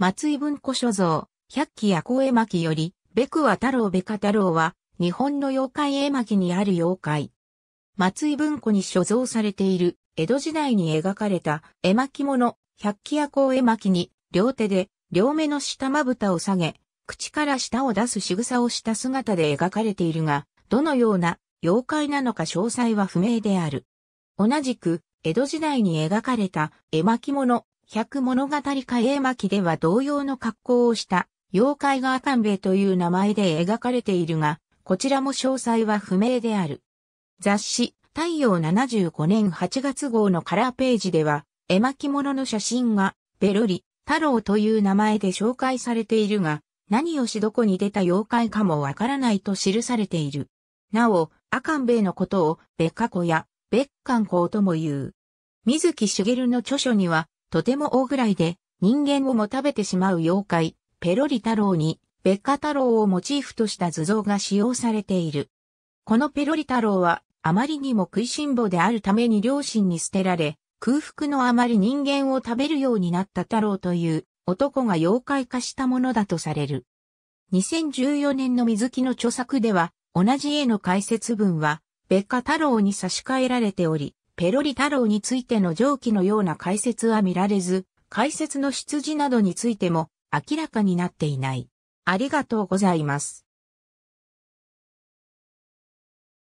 松井文庫所蔵、百鬼夜行絵巻より、べくは太郎べか太郎は、日本の妖怪絵巻にある妖怪。松井文庫に所蔵されている、江戸時代に描かれた絵巻物、百鬼夜行絵巻に、両手で、両目の下まぶたを下げ、口から舌を出す仕草をした姿で描かれているが、どのような妖怪なのか詳細は不明である。同じく、江戸時代に描かれた絵巻物、百物語家絵巻では同様の格好をした妖怪が赤んべという名前で描かれているが、こちらも詳細は不明である。雑誌、太陽75年8月号のカラーページでは、絵巻物の写真が、ベロリ、太郎という名前で紹介されているが、何をしどこに出た妖怪かもわからないと記されている。なお、赤んべのことを、ベカ子や、ベッカン公とも言う。水木しげるの著書には、とても大ぐらいで、人間をも食べてしまう妖怪、ペロリ太郎に、ベッカ太郎をモチーフとした図像が使用されている。このペロリ太郎は、あまりにも食いしん坊であるために両親に捨てられ、空腹のあまり人間を食べるようになった太郎という男が妖怪化したものだとされる。2014年の水木の著作では、同じ絵の解説文は、ベッカ太郎に差し替えられており、ペロリ太郎についての上記のような解説は見られず、解説の出自などについても明らかになっていない。ありがとうございます。